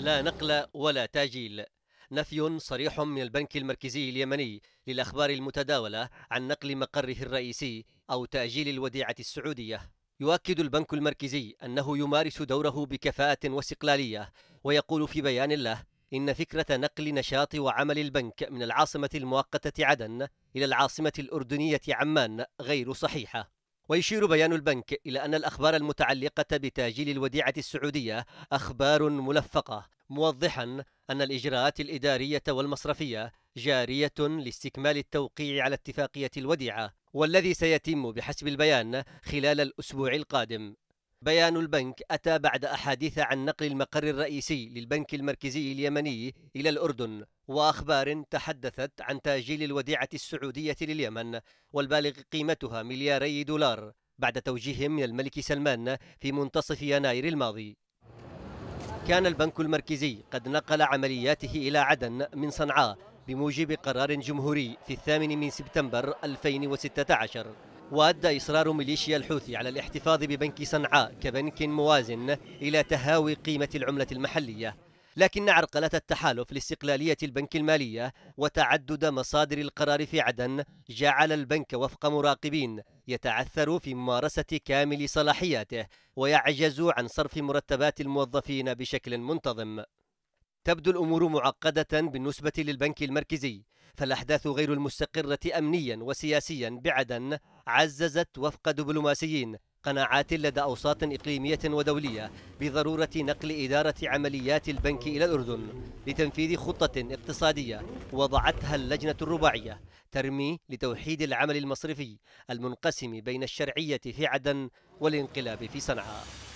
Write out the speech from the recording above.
لا نقل ولا تاجيل نفي صريح من البنك المركزي اليمني للأخبار المتداولة عن نقل مقره الرئيسي أو تأجيل الوديعة السعودية يؤكد البنك المركزي أنه يمارس دوره بكفاءة واستقلالية ويقول في بيان له إن فكرة نقل نشاط وعمل البنك من العاصمة المؤقتة عدن إلى العاصمة الأردنية عمان غير صحيحة ويشير بيان البنك إلى أن الأخبار المتعلقة بتاجيل الوديعة السعودية أخبار ملفقة موضحا أن الإجراءات الإدارية والمصرفية جارية لاستكمال التوقيع على اتفاقية الوديعة والذي سيتم بحسب البيان خلال الأسبوع القادم بيان البنك أتى بعد أحاديث عن نقل المقر الرئيسي للبنك المركزي اليمني إلى الأردن وأخبار تحدثت عن تأجيل الوديعة السعودية لليمن والبالغ قيمتها ملياري دولار بعد توجيه من الملك سلمان في منتصف يناير الماضي كان البنك المركزي قد نقل عملياته إلى عدن من صنعاء بموجب قرار جمهوري في الثامن من سبتمبر 2016 وأدى إصرار ميليشيا الحوثي على الاحتفاظ ببنك صنعاء كبنك موازن إلى تهاوي قيمة العملة المحلية لكن عرقلة التحالف لاستقلالية البنك المالية وتعدد مصادر القرار في عدن جعل البنك وفق مراقبين يتعثر في ممارسة كامل صلاحياته ويعجز عن صرف مرتبات الموظفين بشكل منتظم تبدو الأمور معقدة بالنسبة للبنك المركزي فالأحداث غير المستقرة أمنيا وسياسيا بعدن عززت وفق دبلوماسيين قناعات لدى أوساط إقليمية ودولية بضرورة نقل إدارة عمليات البنك إلى الأردن لتنفيذ خطة اقتصادية وضعتها اللجنة الرباعية ترمي لتوحيد العمل المصرفي المنقسم بين الشرعية في عدن والانقلاب في صنعاء